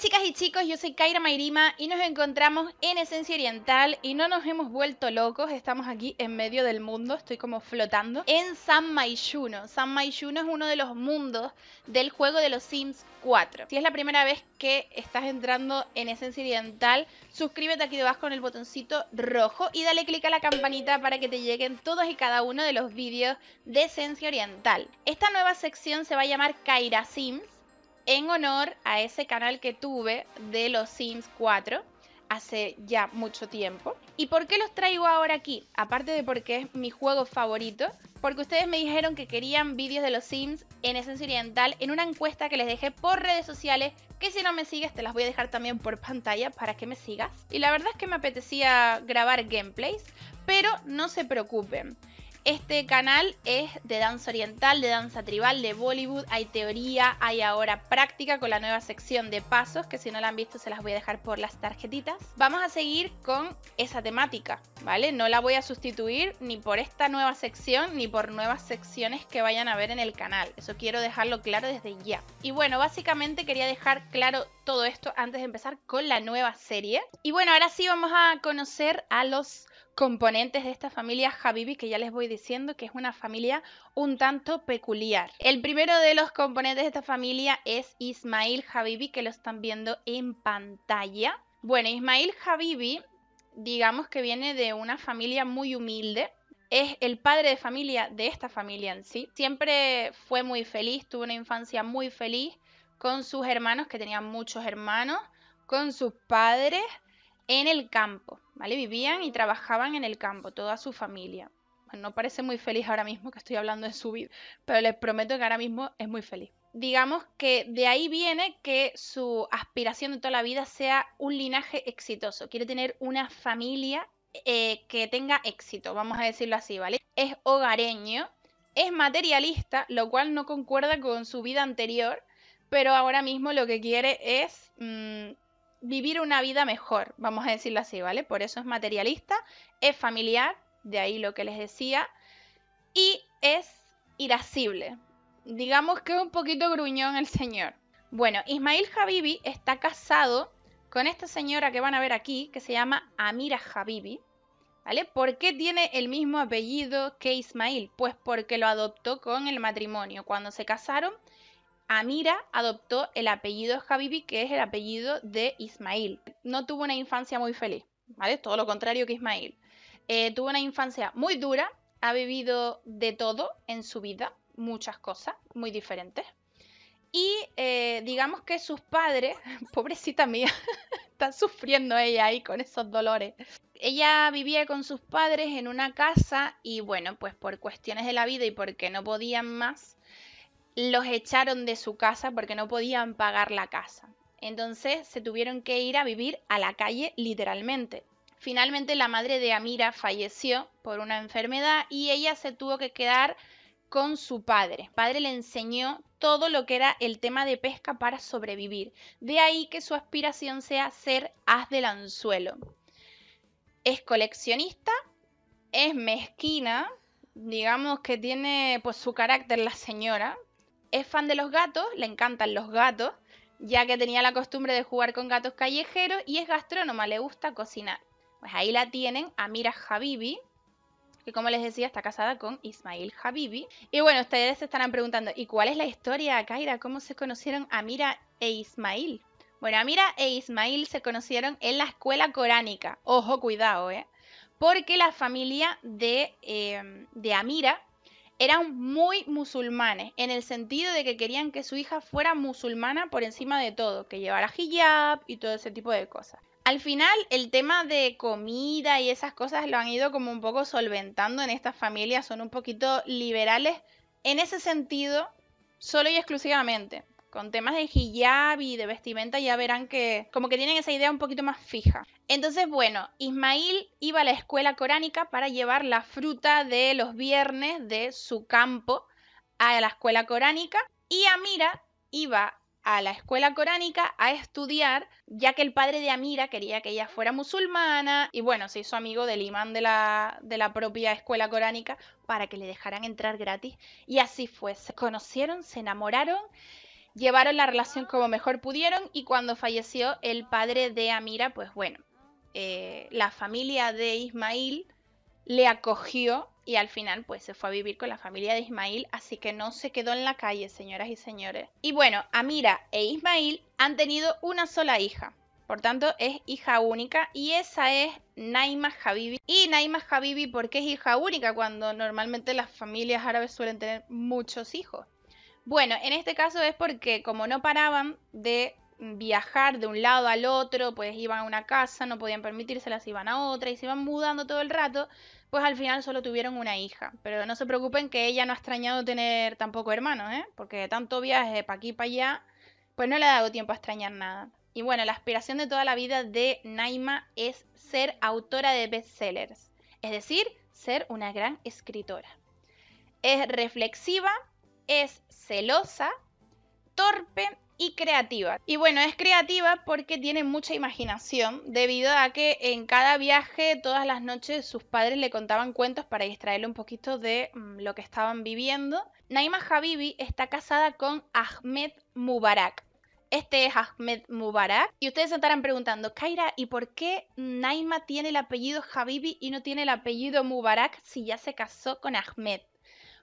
Hola chicas y chicos, yo soy Kaira Mairima y nos encontramos en Esencia Oriental y no nos hemos vuelto locos, estamos aquí en medio del mundo, estoy como flotando, en San Mayuno. San Mayuno es uno de los mundos del juego de los Sims 4. Si es la primera vez que estás entrando en Esencia Oriental, suscríbete aquí debajo con el botoncito rojo y dale click a la campanita para que te lleguen todos y cada uno de los vídeos de Esencia Oriental. Esta nueva sección se va a llamar Kaira Sims en honor a ese canal que tuve de los Sims 4 hace ya mucho tiempo. ¿Y por qué los traigo ahora aquí? Aparte de porque es mi juego favorito, porque ustedes me dijeron que querían vídeos de los Sims en Esencia Oriental en una encuesta que les dejé por redes sociales, que si no me sigues te las voy a dejar también por pantalla para que me sigas. Y la verdad es que me apetecía grabar gameplays, pero no se preocupen. Este canal es de danza oriental, de danza tribal, de Bollywood, hay teoría, hay ahora práctica con la nueva sección de pasos, que si no la han visto se las voy a dejar por las tarjetitas. Vamos a seguir con esa temática, ¿vale? No la voy a sustituir ni por esta nueva sección ni por nuevas secciones que vayan a ver en el canal. Eso quiero dejarlo claro desde ya. Y bueno, básicamente quería dejar claro todo esto antes de empezar con la nueva serie. Y bueno, ahora sí vamos a conocer a los componentes de esta familia Habibi, que ya les voy diciendo que es una familia un tanto peculiar. El primero de los componentes de esta familia es Ismail Habibi, que lo están viendo en pantalla. Bueno, Ismail Habibi, digamos que viene de una familia muy humilde. Es el padre de familia de esta familia en sí. Siempre fue muy feliz, tuvo una infancia muy feliz con sus hermanos, que tenían muchos hermanos, con sus padres en el campo, ¿vale? Vivían y trabajaban en el campo, toda su familia. no parece muy feliz ahora mismo que estoy hablando de su vida, pero les prometo que ahora mismo es muy feliz. Digamos que de ahí viene que su aspiración de toda la vida sea un linaje exitoso. Quiere tener una familia eh, que tenga éxito, vamos a decirlo así, ¿vale? Es hogareño, es materialista, lo cual no concuerda con su vida anterior, pero ahora mismo lo que quiere es mm, vivir una vida mejor, vamos a decirlo así, ¿vale? Por eso es materialista, es familiar, de ahí lo que les decía, y es irascible. Digamos que es un poquito gruñón el señor. Bueno, Ismail Habibi está casado con esta señora que van a ver aquí, que se llama Amira Habibi. ¿Vale? ¿Por qué tiene el mismo apellido que Ismail? Pues porque lo adoptó con el matrimonio. Cuando se casaron, Amira adoptó el apellido Habibi, que es el apellido de Ismail. No tuvo una infancia muy feliz, ¿vale? Todo lo contrario que Ismail. Eh, tuvo una infancia muy dura, ha vivido de todo en su vida, muchas cosas muy diferentes. Y eh, digamos que sus padres, pobrecita mía, está sufriendo ella ahí con esos dolores. Ella vivía con sus padres en una casa y bueno, pues por cuestiones de la vida y porque no podían más, los echaron de su casa porque no podían pagar la casa. Entonces se tuvieron que ir a vivir a la calle literalmente. Finalmente la madre de Amira falleció por una enfermedad y ella se tuvo que quedar con su padre. El padre le enseñó todo lo que era el tema de pesca para sobrevivir. De ahí que su aspiración sea ser haz del anzuelo. Es coleccionista, es mezquina, digamos que tiene pues su carácter la señora, es fan de los gatos, le encantan los gatos, ya que tenía la costumbre de jugar con gatos callejeros y es gastrónoma, le gusta cocinar. Pues ahí la tienen, Amira Habibi, que como les decía está casada con Ismail Habibi. Y bueno, ustedes se estarán preguntando, ¿y cuál es la historia, Kaira? ¿Cómo se conocieron Amira e Ismail? Bueno, Amira e Ismail se conocieron en la escuela coránica. Ojo, cuidado, ¿eh? Porque la familia de, eh, de Amira eran muy musulmanes, en el sentido de que querían que su hija fuera musulmana por encima de todo, que llevara hijab y todo ese tipo de cosas. Al final, el tema de comida y esas cosas lo han ido como un poco solventando en estas familias, son un poquito liberales en ese sentido, solo y exclusivamente con temas de hijab y de vestimenta ya verán que como que tienen esa idea un poquito más fija. Entonces, bueno, Ismail iba a la escuela coránica para llevar la fruta de los viernes de su campo a la escuela coránica y Amira iba a la escuela coránica a estudiar, ya que el padre de Amira quería que ella fuera musulmana y bueno, se hizo amigo del imán de la, de la propia escuela coránica para que le dejaran entrar gratis y así fue. Se conocieron, se enamoraron llevaron la relación como mejor pudieron y cuando falleció el padre de Amira, pues bueno, eh, la familia de Ismail le acogió y al final pues se fue a vivir con la familia de Ismail, así que no se quedó en la calle, señoras y señores. Y bueno, Amira e Ismail han tenido una sola hija, por tanto es hija única y esa es Naima Habibi. Y Naima Habibi porque es hija única cuando normalmente las familias árabes suelen tener muchos hijos. Bueno, en este caso es porque como no paraban de viajar de un lado al otro, pues iban a una casa, no podían permitírselas, iban a otra y se iban mudando todo el rato, pues al final solo tuvieron una hija. Pero no se preocupen que ella no ha extrañado tener tampoco hermanos, ¿eh? porque tanto viaje pa' aquí y para allá, pues no le ha dado tiempo a extrañar nada. Y bueno, la aspiración de toda la vida de Naima es ser autora de bestsellers, es decir, ser una gran escritora. Es reflexiva, es celosa, torpe y creativa. Y bueno, es creativa porque tiene mucha imaginación, debido a que en cada viaje, todas las noches, sus padres le contaban cuentos para distraerle un poquito de mm, lo que estaban viviendo. Naima Habibi está casada con Ahmed Mubarak. Este es Ahmed Mubarak. Y ustedes se estarán preguntando, Kaira, ¿y por qué Naima tiene el apellido Habibi y no tiene el apellido Mubarak si ya se casó con Ahmed?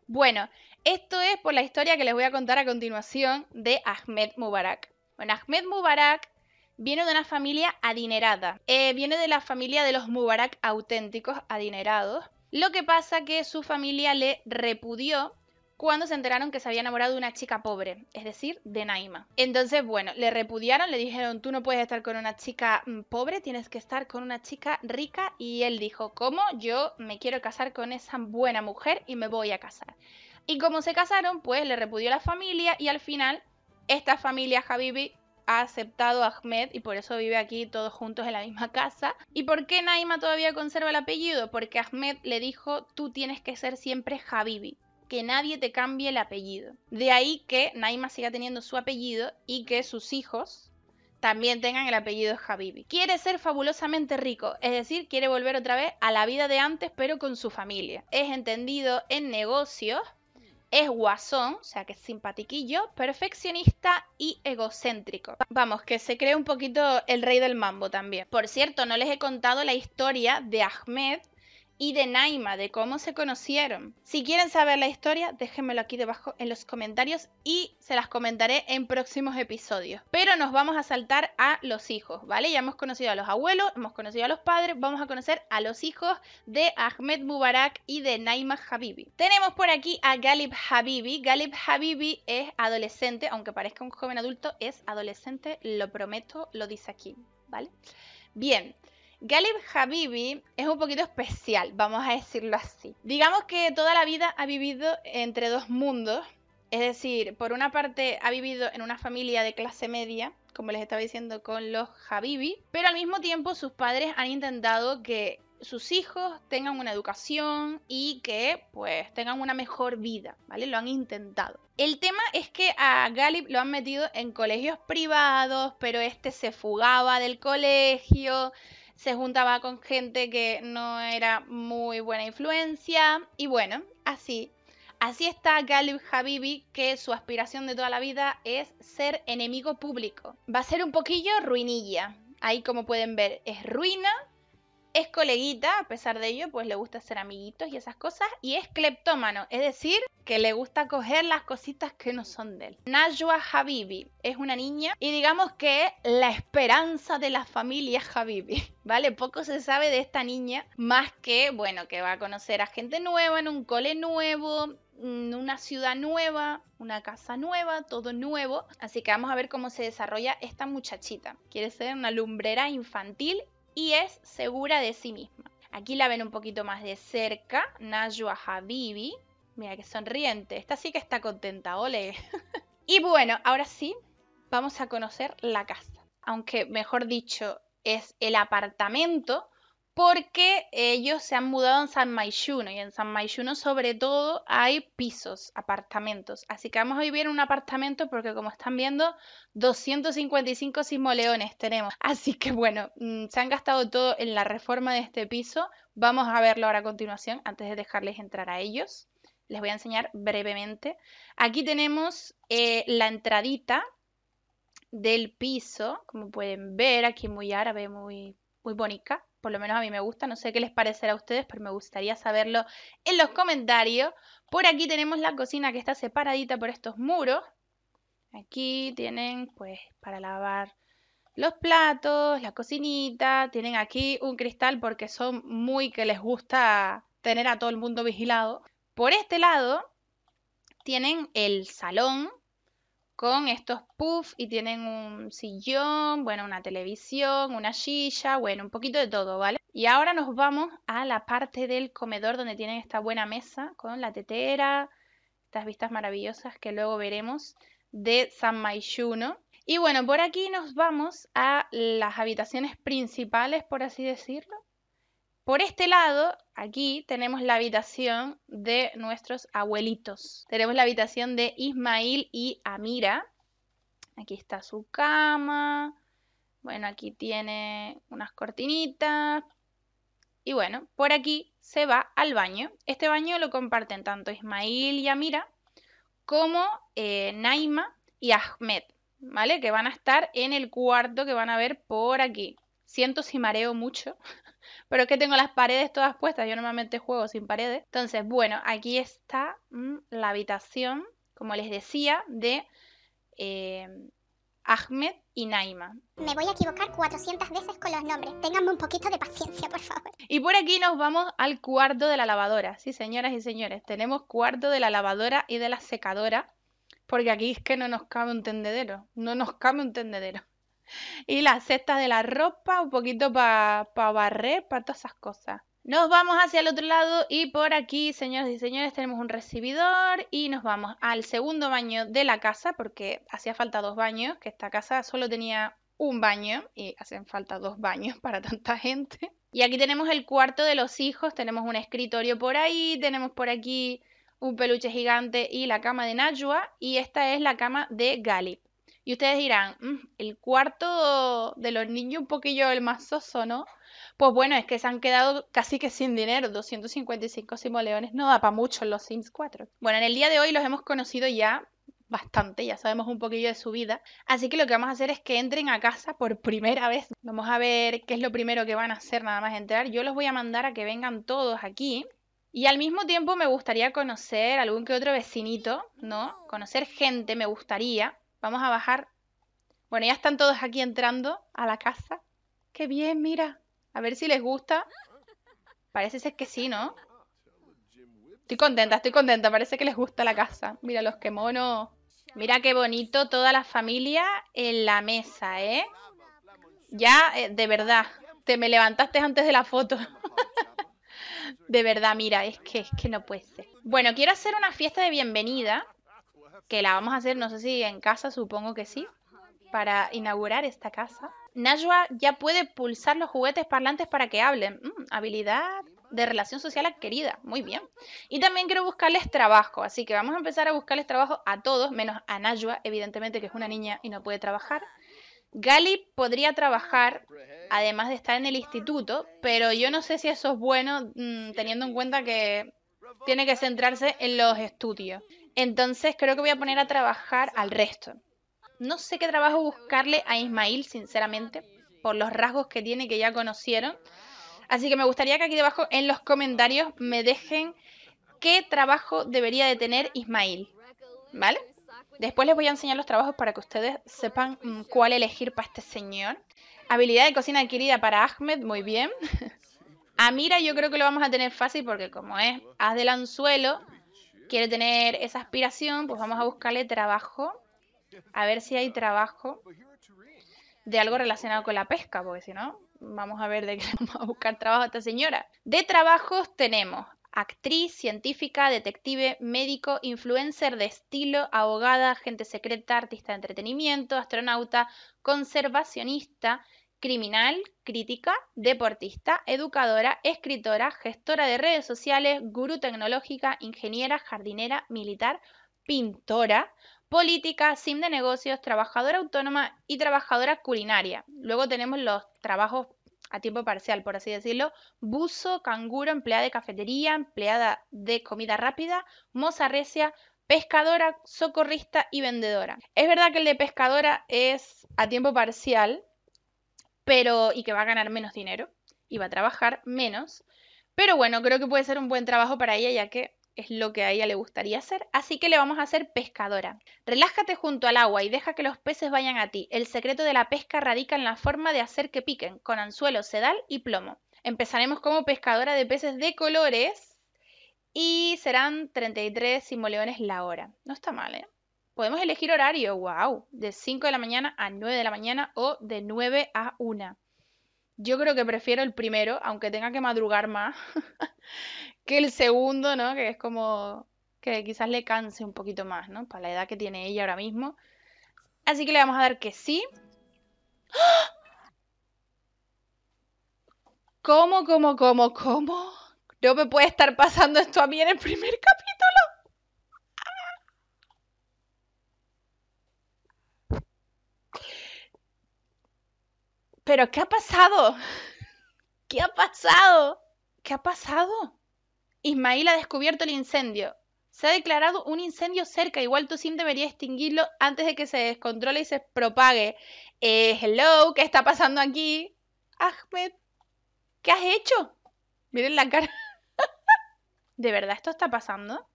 Bueno, esto es por la historia que les voy a contar a continuación de Ahmed Mubarak. Bueno, Ahmed Mubarak viene de una familia adinerada. Eh, viene de la familia de los Mubarak auténticos, adinerados. Lo que pasa que su familia le repudió cuando se enteraron que se había enamorado de una chica pobre, es decir, de Naima. Entonces, bueno, le repudiaron, le dijeron, tú no puedes estar con una chica mm, pobre, tienes que estar con una chica rica. Y él dijo, ¿cómo? Yo me quiero casar con esa buena mujer y me voy a casar. Y como se casaron, pues le repudió la familia y al final esta familia Habibi ha aceptado a Ahmed y por eso vive aquí todos juntos en la misma casa. ¿Y por qué Naima todavía conserva el apellido? Porque Ahmed le dijo, tú tienes que ser siempre Habibi que nadie te cambie el apellido. De ahí que Naima siga teniendo su apellido y que sus hijos también tengan el apellido Habibi. Quiere ser fabulosamente rico, es decir, quiere volver otra vez a la vida de antes pero con su familia. Es entendido en negocios, es guasón, o sea que es simpatiquillo, perfeccionista y egocéntrico. Vamos, que se cree un poquito el rey del mambo también. Por cierto, no les he contado la historia de Ahmed, y de Naima, de cómo se conocieron. Si quieren saber la historia, déjenmelo aquí debajo en los comentarios y se las comentaré en próximos episodios. Pero nos vamos a saltar a los hijos, ¿vale? Ya hemos conocido a los abuelos, hemos conocido a los padres, vamos a conocer a los hijos de Ahmed Mubarak y de Naima Habibi. Tenemos por aquí a Galib Habibi. Galib Habibi es adolescente, aunque parezca un joven adulto, es adolescente, lo prometo, lo dice aquí, ¿vale? Bien. Galip Habibi es un poquito especial, vamos a decirlo así. Digamos que toda la vida ha vivido entre dos mundos, es decir, por una parte ha vivido en una familia de clase media, como les estaba diciendo con los Habibi, pero al mismo tiempo sus padres han intentado que sus hijos tengan una educación y que pues tengan una mejor vida, ¿vale? Lo han intentado. El tema es que a Galip lo han metido en colegios privados, pero este se fugaba del colegio, se juntaba con gente que no era muy buena influencia y bueno, así. Así está Galib Habibi, que su aspiración de toda la vida es ser enemigo público. Va a ser un poquillo ruinilla. Ahí como pueden ver, es ruina, es coleguita, a pesar de ello, pues le gusta hacer amiguitos y esas cosas. Y es cleptómano, es decir, que le gusta coger las cositas que no son de él. Najwa Habibi es una niña y digamos que la esperanza de la familia Habibi, ¿vale? Poco se sabe de esta niña, más que, bueno, que va a conocer a gente nueva en un cole nuevo, una ciudad nueva, una casa nueva, todo nuevo. Así que vamos a ver cómo se desarrolla esta muchachita. Quiere ser una lumbrera infantil y es segura de sí misma. Aquí la ven un poquito más de cerca, Najwa Habibi. Mira que sonriente, esta sí que está contenta, ole. y bueno, ahora sí, vamos a conocer la casa. Aunque, mejor dicho, es el apartamento porque ellos se han mudado en San Mayuno y en San Mayuno sobre todo hay pisos, apartamentos. Así que vamos a vivir en un apartamento porque como están viendo, 255 simoleones tenemos. Así que bueno, mm, se han gastado todo en la reforma de este piso. Vamos a verlo ahora a continuación antes de dejarles entrar a ellos. Les voy a enseñar brevemente. Aquí tenemos eh, la entradita del piso, como pueden ver, aquí muy árabe, muy, muy bonita por lo menos a mí me gusta, no sé qué les parecerá a ustedes, pero me gustaría saberlo en los comentarios. Por aquí tenemos la cocina que está separadita por estos muros. Aquí tienen pues para lavar los platos, la cocinita, tienen aquí un cristal porque son muy que les gusta tener a todo el mundo vigilado. Por este lado tienen el salón, con estos puffs y tienen un sillón, bueno, una televisión, una silla, bueno, un poquito de todo, ¿vale? Y ahora nos vamos a la parte del comedor donde tienen esta buena mesa con la tetera, estas vistas maravillosas que luego veremos de San Maishuno. Y bueno, por aquí nos vamos a las habitaciones principales, por así decirlo. Por este lado Aquí tenemos la habitación de nuestros abuelitos. Tenemos la habitación de Ismail y Amira. Aquí está su cama. Bueno, aquí tiene unas cortinitas. Y bueno, por aquí se va al baño. Este baño lo comparten tanto ismael y Amira como eh, Naima y Ahmed, ¿vale? Que van a estar en el cuarto que van a ver por aquí. Siento si mareo mucho. Pero es que tengo las paredes todas puestas, yo normalmente juego sin paredes. Entonces, bueno, aquí está mm, la habitación, como les decía, de eh, Ahmed y Naima. Me voy a equivocar 400 veces con los nombres. Ténganme un poquito de paciencia, por favor. Y por aquí nos vamos al cuarto de la lavadora. Sí, señoras y señores, tenemos cuarto de la lavadora y de la secadora. Porque aquí es que no nos cabe un tendedero. No nos cabe un tendedero y la cesta de la ropa, un poquito para pa barrer, para todas esas cosas. Nos vamos hacia el otro lado y por aquí, señores y señores, tenemos un recibidor y nos vamos al segundo baño de la casa porque hacía falta dos baños, que esta casa solo tenía un baño y hacen falta dos baños para tanta gente. Y aquí tenemos el cuarto de los hijos, tenemos un escritorio por ahí, tenemos por aquí un peluche gigante y la cama de Najwa y esta es la cama de Galip. Y ustedes dirán, mm, el cuarto de los niños un poquillo el más soso, ¿no? Pues bueno, es que se han quedado casi que sin dinero. 255 simoleones no da para mucho en los Sims 4. Bueno, en el día de hoy los hemos conocido ya bastante, ya sabemos un poquillo de su vida. Así que lo que vamos a hacer es que entren a casa por primera vez. Vamos a ver qué es lo primero que van a hacer nada más entrar. Yo los voy a mandar a que vengan todos aquí. Y al mismo tiempo me gustaría conocer algún que otro vecinito, ¿no? Conocer gente me gustaría. Vamos a bajar. Bueno, ya están todos aquí entrando a la casa. ¡Qué bien, mira! A ver si les gusta. Parece ser que sí, ¿no? Estoy contenta, estoy contenta. Parece que les gusta la casa. Mira los que mono. Mira qué bonito toda la familia en la mesa, ¿eh? Ya, eh, de verdad, te me levantaste antes de la foto. de verdad, mira, es que, es que no puede ser. Bueno, quiero hacer una fiesta de bienvenida que la vamos a hacer, no sé si en casa, supongo que sí, para inaugurar esta casa. Najwa ya puede pulsar los juguetes parlantes para que hablen. Mm, habilidad de relación social adquirida. Muy bien. Y también quiero buscarles trabajo, así que vamos a empezar a buscarles trabajo a todos, menos a Najwa, evidentemente que es una niña y no puede trabajar. Gali podría trabajar, además de estar en el instituto, pero yo no sé si eso es bueno, mm, teniendo en cuenta que tiene que centrarse en los estudios. Entonces creo que voy a poner a trabajar al resto. No sé qué trabajo buscarle a Ismail, sinceramente, por los rasgos que tiene que ya conocieron. Así que me gustaría que aquí debajo en los comentarios me dejen qué trabajo debería de tener Ismail. ¿Vale? Después les voy a enseñar los trabajos para que ustedes sepan mm, cuál elegir para este señor. Habilidad de cocina adquirida para Ahmed, muy bien. Amira yo creo que lo vamos a tener fácil porque como es haz del anzuelo, quiere tener esa aspiración, pues vamos a buscarle trabajo, a ver si hay trabajo de algo relacionado con la pesca, porque si no, vamos a ver de qué vamos a buscar trabajo a esta señora. De trabajos tenemos actriz, científica, detective, médico, influencer de estilo, abogada, agente secreta, artista de entretenimiento, astronauta, conservacionista, criminal, crítica, deportista, educadora, escritora, gestora de redes sociales, gurú tecnológica, ingeniera, jardinera, militar, pintora, política, sim de negocios, trabajadora autónoma y trabajadora culinaria. Luego tenemos los trabajos a tiempo parcial, por así decirlo, buzo, canguro, empleada de cafetería, empleada de comida rápida, moza recia, pescadora, socorrista y vendedora. Es verdad que el de pescadora es a tiempo parcial, pero y que va a ganar menos dinero y va a trabajar menos. Pero bueno, creo que puede ser un buen trabajo para ella ya que es lo que a ella le gustaría hacer, así que le vamos a hacer pescadora. Relájate junto al agua y deja que los peces vayan a ti. El secreto de la pesca radica en la forma de hacer que piquen, con anzuelo, sedal y plomo. Empezaremos como pescadora de peces de colores y serán 33 simoleones la hora. No está mal, ¿eh? Podemos elegir horario, wow, de 5 de la mañana a 9 de la mañana o de 9 a 1. Yo creo que prefiero el primero, aunque tenga que madrugar más, que el segundo, ¿no? Que es como que quizás le canse un poquito más, ¿no? Para la edad que tiene ella ahora mismo. Así que le vamos a dar que sí. ¿Cómo, cómo, cómo, cómo? No me puede estar pasando esto a mí en el primer capítulo. pero ¿qué ha pasado? ¿Qué ha pasado? ¿Qué ha pasado? Ismail ha descubierto el incendio. Se ha declarado un incendio cerca. Igual tu sim debería extinguirlo antes de que se descontrole y se propague. Eh, hello, ¿qué está pasando aquí? Ahmed, ¿qué has hecho? Miren la cara. ¿De verdad esto está pasando?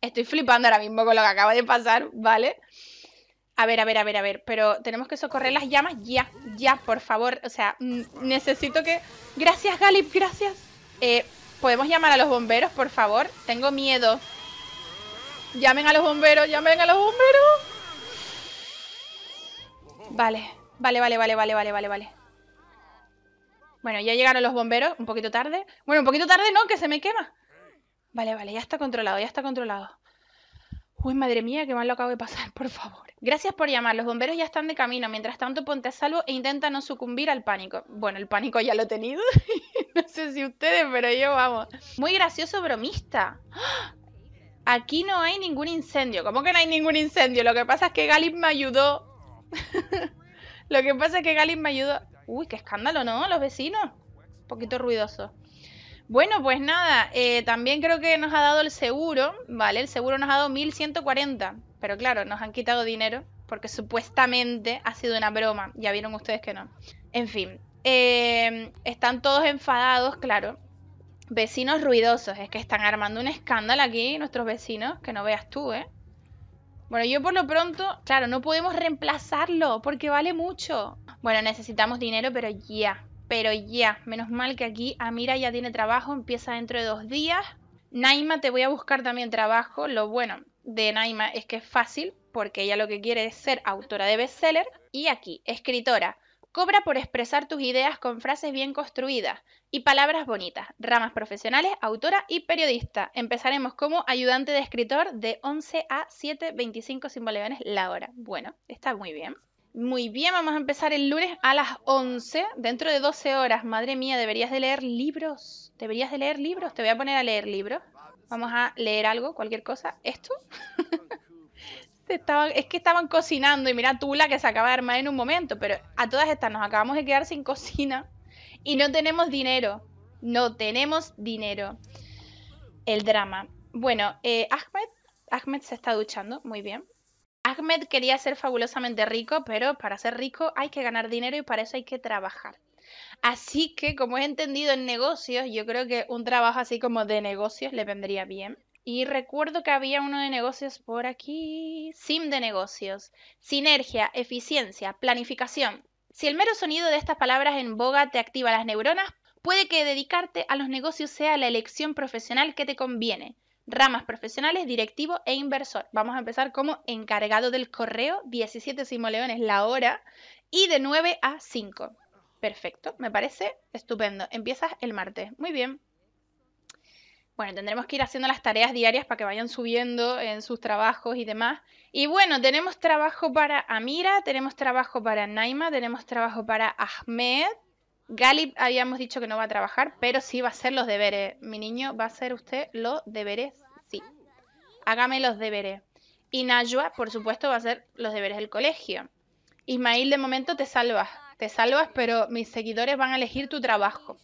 Estoy flipando ahora mismo con lo que acaba de pasar, ¿vale? A ver, a ver, a ver, a ver, pero tenemos que socorrer las llamas ya, ya, por favor. O sea, mm, necesito que... Gracias, Galip, gracias. Eh, ¿Podemos llamar a los bomberos, por favor? Tengo miedo. Llamen a los bomberos, llamen a los bomberos. Vale, vale, vale, vale, vale, vale, vale, vale. Bueno, ya llegaron los bomberos, un poquito tarde. Bueno, un poquito tarde no, que se me quema. Vale, vale, ya está controlado, ya está controlado. Uy, madre mía, qué mal lo acabo de pasar, por favor. Gracias por llamar, los bomberos ya están de camino. Mientras tanto, ponte a salvo e intenta no sucumbir al pánico. Bueno, el pánico ya lo he tenido. no sé si ustedes, pero yo vamos. Muy gracioso bromista. ¡Ah! Aquí no hay ningún incendio. ¿Cómo que no hay ningún incendio? Lo que pasa es que Galip me ayudó. lo que pasa es que Galip me ayudó. Uy, qué escándalo, ¿no? Los vecinos. Un poquito ruidoso. Bueno, pues nada, eh, también creo que nos ha dado el seguro, ¿vale? El seguro nos ha dado 1140, pero claro, nos han quitado dinero porque supuestamente ha sido una broma, ya vieron ustedes que no. En fin, em, están todos enfadados, claro. Vecinos ruidosos, es que están armando un escándalo aquí nuestros vecinos, que no veas tú, ¿eh? Bueno, yo por lo pronto, claro, no podemos reemplazarlo porque vale mucho. Bueno, necesitamos dinero, pero ya. Pero ya, menos mal que aquí Amira ya tiene trabajo, empieza dentro de dos días. Naima, te voy a buscar también trabajo. Lo bueno de Naima es que es fácil, porque ella lo que quiere es ser autora de bestseller. Y aquí, escritora. Cobra por expresar tus ideas con frases bien construidas y palabras bonitas. Ramas profesionales, autora y periodista. Empezaremos como ayudante de escritor de 11 a 7, 25 sin la hora. Bueno, está muy bien. Muy bien, vamos a empezar el lunes a las 11, dentro de 12 horas. Madre mía, deberías de leer libros. Deberías de leer libros. Te voy a poner a leer libros. Vamos a leer algo, cualquier cosa. ¿Esto? es que estaban cocinando y mira tú la que se acaba de armar en un momento, pero a todas estas nos acabamos de quedar sin cocina y no tenemos dinero. No tenemos dinero. El drama. Bueno, eh, Ahmed, Ahmed se está duchando, muy bien. Ahmed quería ser fabulosamente rico, pero para ser rico hay que ganar dinero y para eso hay que trabajar. Así que, como he entendido en negocios, yo creo que un trabajo así como de negocios le vendría bien. Y recuerdo que había uno de negocios por aquí. Sim de negocios. Sinergia, eficiencia, planificación. Si el mero sonido de estas palabras en boga te activa las neuronas, puede que dedicarte a los negocios sea la elección profesional que te conviene ramas profesionales, directivo e inversor. Vamos a empezar como encargado del correo, 17 simoleones la hora y de 9 a 5. Perfecto, me parece estupendo. Empiezas el martes. Muy bien. Bueno, tendremos que ir haciendo las tareas diarias para que vayan subiendo en sus trabajos y demás. Y bueno, tenemos trabajo para Amira, tenemos trabajo para Naima, tenemos trabajo para Ahmed, Galip habíamos dicho que no va a trabajar, pero sí va a hacer los deberes. Mi niño, va a hacer usted los deberes, sí. Hágame los deberes. Y Najwa, por supuesto, va a hacer los deberes del colegio. Ismail, de momento te salvas. Te salvas, pero mis seguidores van a elegir tu trabajo.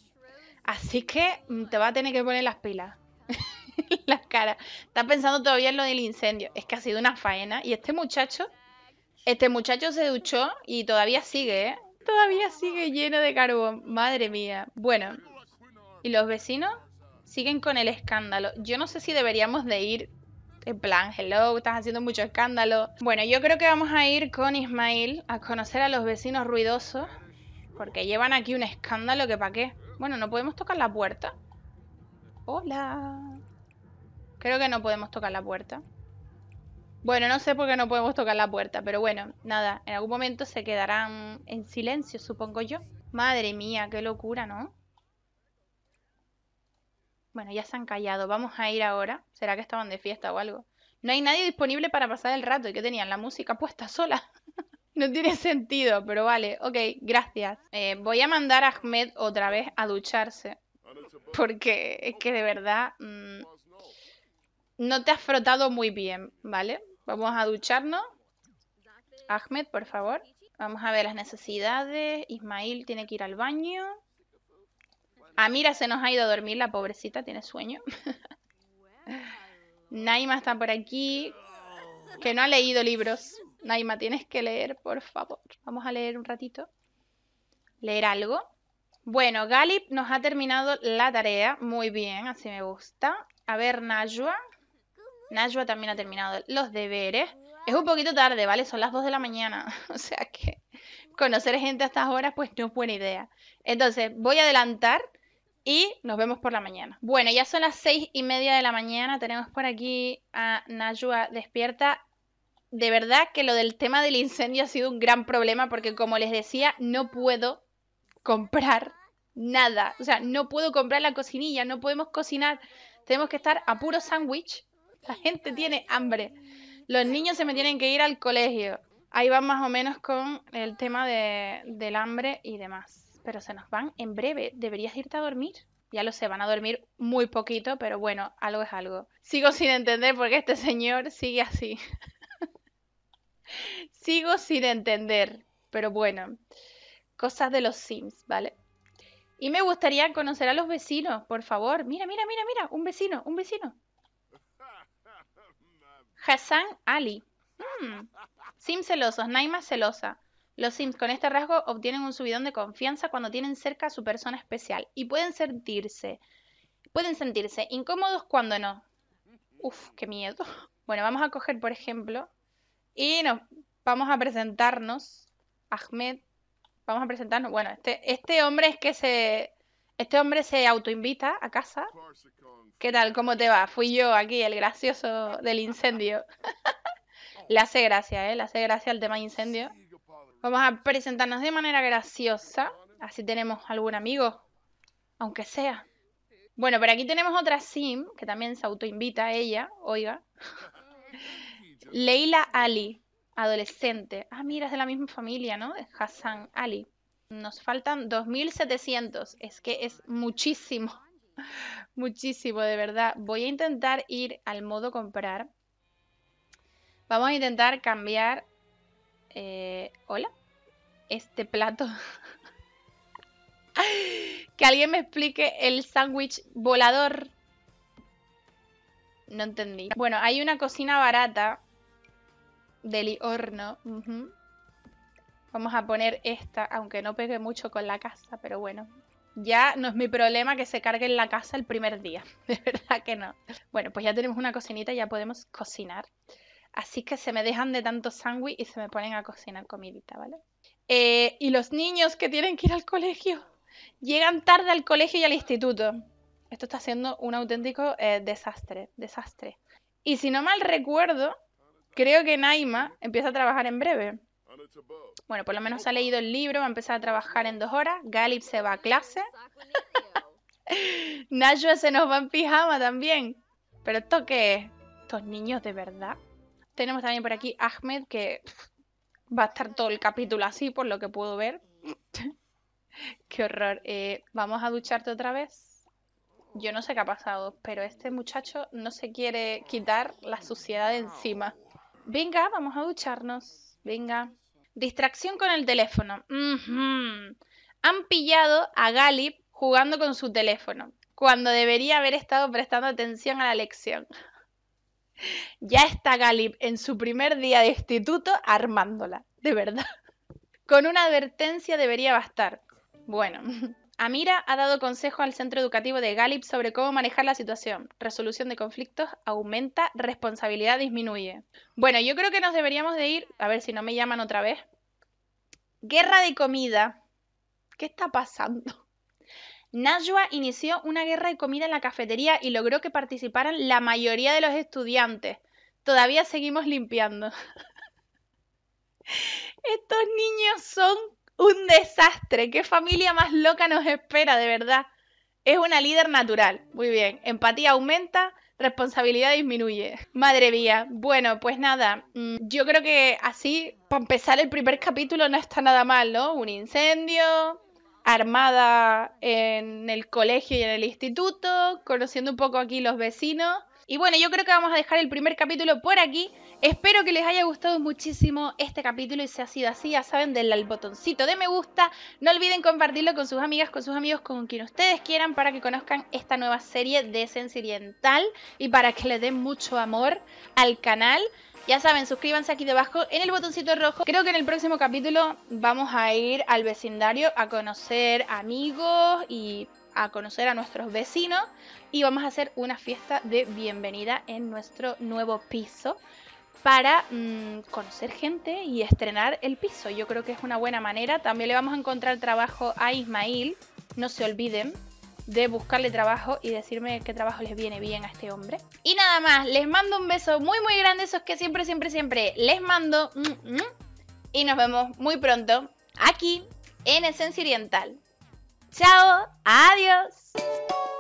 Así que mm, te va a tener que poner las pilas. las caras. Está pensando todavía en lo del incendio. Es que ha sido una faena. Y este muchacho, este muchacho se duchó y todavía sigue, ¿eh? todavía sigue lleno de carbón. Madre mía. Bueno. ¿Y los vecinos? Siguen con el escándalo. Yo no sé si deberíamos de ir en plan, hello, estás haciendo mucho escándalo. Bueno, yo creo que vamos a ir con Ismail a conocer a los vecinos ruidosos. Porque llevan aquí un escándalo que pa' qué. Bueno, ¿no podemos tocar la puerta? Hola. Creo que no podemos tocar la puerta. Bueno, no sé por qué no podemos tocar la puerta, pero bueno, nada, en algún momento se quedarán en silencio, supongo yo. Madre mía, qué locura, ¿no? Bueno, ya se han callado, vamos a ir ahora. ¿Será que estaban de fiesta o algo? No hay nadie disponible para pasar el rato y que tenían la música puesta sola. no tiene sentido, pero vale, ok, gracias. Eh, voy a mandar a Ahmed otra vez a ducharse. Porque es que de verdad... Mm, no te has frotado muy bien, ¿vale? Vamos a ducharnos. Ahmed, por favor. Vamos a ver las necesidades. Ismail tiene que ir al baño. Amira se nos ha ido a dormir, la pobrecita tiene sueño. Naima está por aquí, que no ha leído libros. Naima, tienes que leer, por favor. Vamos a leer un ratito. Leer algo. Bueno, Galip nos ha terminado la tarea. Muy bien, así me gusta. A ver, Najwa, Najwa también ha terminado los deberes. Es un poquito tarde, ¿vale? Son las 2 de la mañana. O sea que conocer gente a estas horas, pues no es buena idea. Entonces, voy a adelantar y nos vemos por la mañana. Bueno, ya son las 6 y media de la mañana. Tenemos por aquí a Najwa despierta. De verdad que lo del tema del incendio ha sido un gran problema porque, como les decía, no puedo comprar nada. O sea, no puedo comprar la cocinilla, no podemos cocinar. Tenemos que estar a puro sándwich la gente tiene hambre. Los niños se me tienen que ir al colegio. Ahí van más o menos con el tema del hambre y demás. Pero se nos van en breve. Deberías irte a dormir. Ya lo sé, van a dormir muy poquito, pero bueno, algo es algo. Sigo sin entender por qué este señor sigue así. Sigo sin entender, pero bueno. Cosas de los Sims, ¿vale? Y me gustaría conocer a los vecinos, por favor. Mira, mira, mira, mira, un vecino, un vecino. Hassan Ali. Mm. Sims celosos, Naima celosa. Los Sims con este rasgo obtienen un subidón de confianza cuando tienen cerca a su persona especial y pueden sentirse, pueden sentirse incómodos cuando no. Uf, qué miedo. Bueno, vamos a coger, por ejemplo, y nos vamos a presentarnos. Ahmed, vamos a presentarnos. Bueno, este, este hombre es que se, este hombre se autoinvita a casa. ¿Qué tal? ¿Cómo te va? Fui yo aquí, el gracioso del incendio. Le hace gracia, ¿eh? Le hace gracia el tema de incendio. Vamos a presentarnos de manera graciosa. Así tenemos algún amigo. Aunque sea. Bueno, pero aquí tenemos otra sim que también se autoinvita a ella. Oiga. Leila Ali, adolescente. Ah, mira, es de la misma familia, ¿no? De Hassan Ali. Nos faltan 2.700. Es que es muchísimo. Muchísimo, de verdad. Voy a intentar ir al modo comprar. Vamos a intentar cambiar... Eh, Hola. Este plato. que alguien me explique el sándwich volador. No entendí. Bueno, hay una cocina barata del horno. Vamos a poner esta, aunque no pegue mucho con la casa, pero bueno. Ya no es mi problema que se cargue en la casa el primer día, de verdad que no. Bueno, pues ya tenemos una cocinita, ya podemos cocinar. Así que se me dejan de tanto sándwich y se me ponen a cocinar comidita, ¿vale? Eh, y los niños que tienen que ir al colegio, llegan tarde al colegio y al instituto. Esto está siendo un auténtico eh, desastre, desastre. Y si no mal recuerdo, creo que Naima empieza a trabajar en breve. Bueno, por lo menos ha leído el libro, va a empezar a trabajar en dos horas. Galip se va a clase. Najwa se nos va en pijama también. Pero esto qué Estos niños de verdad. Tenemos también por aquí Ahmed, que va a estar todo el capítulo así, por lo que puedo ver. qué horror. Eh, vamos a ducharte otra vez. Yo no sé qué ha pasado, pero este muchacho no se quiere quitar la suciedad de encima. Venga, vamos a ducharnos. Venga. Distracción con el teléfono. Han pillado a Galip jugando con su teléfono, cuando debería haber estado prestando atención a la lección. Ya está Galip en su primer día de instituto armándola, de verdad. Con una advertencia debería bastar. Bueno, Amira ha dado consejo al centro educativo de Galip sobre cómo manejar la situación. Resolución de conflictos aumenta, responsabilidad disminuye. Bueno, yo creo que nos deberíamos de ir, a ver si no me llaman otra vez. Guerra de comida. ¿Qué está pasando? Najwa inició una guerra de comida en la cafetería y logró que participaran la mayoría de los estudiantes. Todavía seguimos limpiando. Estos niños son un desastre. ¿Qué familia más loca nos espera, de verdad? Es una líder natural. Muy bien. Empatía aumenta, responsabilidad disminuye. Madre mía. Bueno, pues nada. Mm, yo creo que así, para empezar el primer capítulo, no está nada mal, ¿no? Un incendio, armada en el colegio y en el instituto, conociendo un poco aquí los vecinos. Y bueno, yo creo que vamos a dejar el primer capítulo por aquí. Espero que les haya gustado muchísimo este capítulo y si ha sido así, ya saben, denle al botoncito de me gusta. No olviden compartirlo con sus amigas, con sus amigos, con quien ustedes quieran para que conozcan esta nueva serie de Esencia Oriental y para que le den mucho amor al canal. Ya saben, suscríbanse aquí debajo en el botoncito rojo. Creo que en el próximo capítulo vamos a ir al vecindario a conocer amigos y a conocer a nuestros vecinos y vamos a hacer una fiesta de bienvenida en nuestro nuevo piso para mm, conocer gente y estrenar el piso. Yo creo que es una buena manera. También le vamos a encontrar trabajo a Ismail. No se olviden de buscarle trabajo y decirme qué trabajo les viene bien a este hombre. Y nada más, les mando un beso muy muy grande, es que siempre, siempre, siempre les mando. Mm, mm. Y nos vemos muy pronto aquí en Esencia Oriental. Chao, adiós.